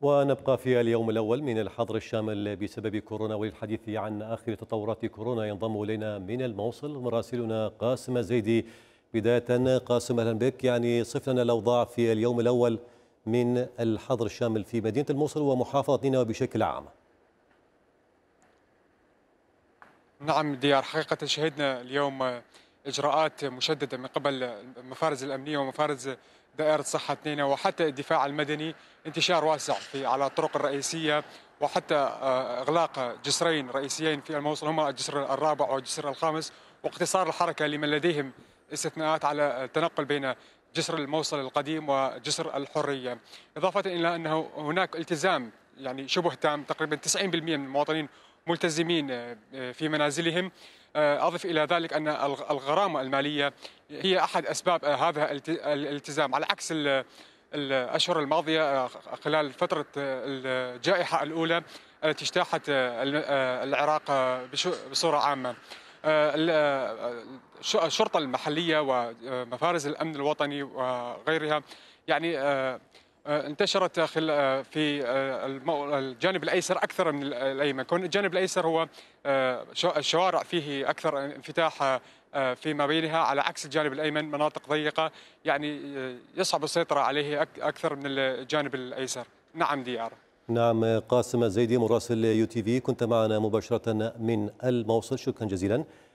ونبقى في اليوم الأول من الحظر الشامل بسبب كورونا وللحديث عن آخر تطورات كورونا ينضم إلينا من الموصل مراسلنا قاسم زيدي بداية قاسم أهلا بك يعني صف لنا الأوضاع في اليوم الأول من الحظر الشامل في مدينة الموصل ومحافظة نينوى بشكل عام نعم ديار حقيقة شهدنا اليوم اجراءات مشدده من قبل المفارز الامنيه ومفارز دائره صحه اثنين وحتى الدفاع المدني انتشار واسع في على الطرق الرئيسيه وحتى آه، اغلاق جسرين رئيسيين في الموصل هما الجسر الرابع والجسر الخامس واقتصار الحركه لمن لديهم استثناءات على التنقل بين جسر الموصل القديم وجسر الحريه اضافه الى انه هناك التزام يعني شبه تام تقريبا 90% من المواطنين ملتزمين آه، في منازلهم آه، أضف إلى ذلك أن الغرامة المالية هي أحد أسباب آه، هذا الالتزام على عكس الأشهر الماضية آه، خلال فترة الجائحة الأولى التي اجتاحت العراق بصورة عامة الشرطة المحلية ومفارز الأمن الوطني وغيرها يعني آه، انتشرت آه، في آه، الجانب الايسر اكثر من الايمن، كون الجانب الايسر هو الشوارع فيه اكثر انفتاح فيما بينها على عكس الجانب الايمن مناطق ضيقه يعني يصعب السيطره عليه اكثر من الجانب الايسر. نعم ديار. نعم قاسم زيدي مراسل يو تي في كنت معنا مباشره من الموصل شكرا جزيلا.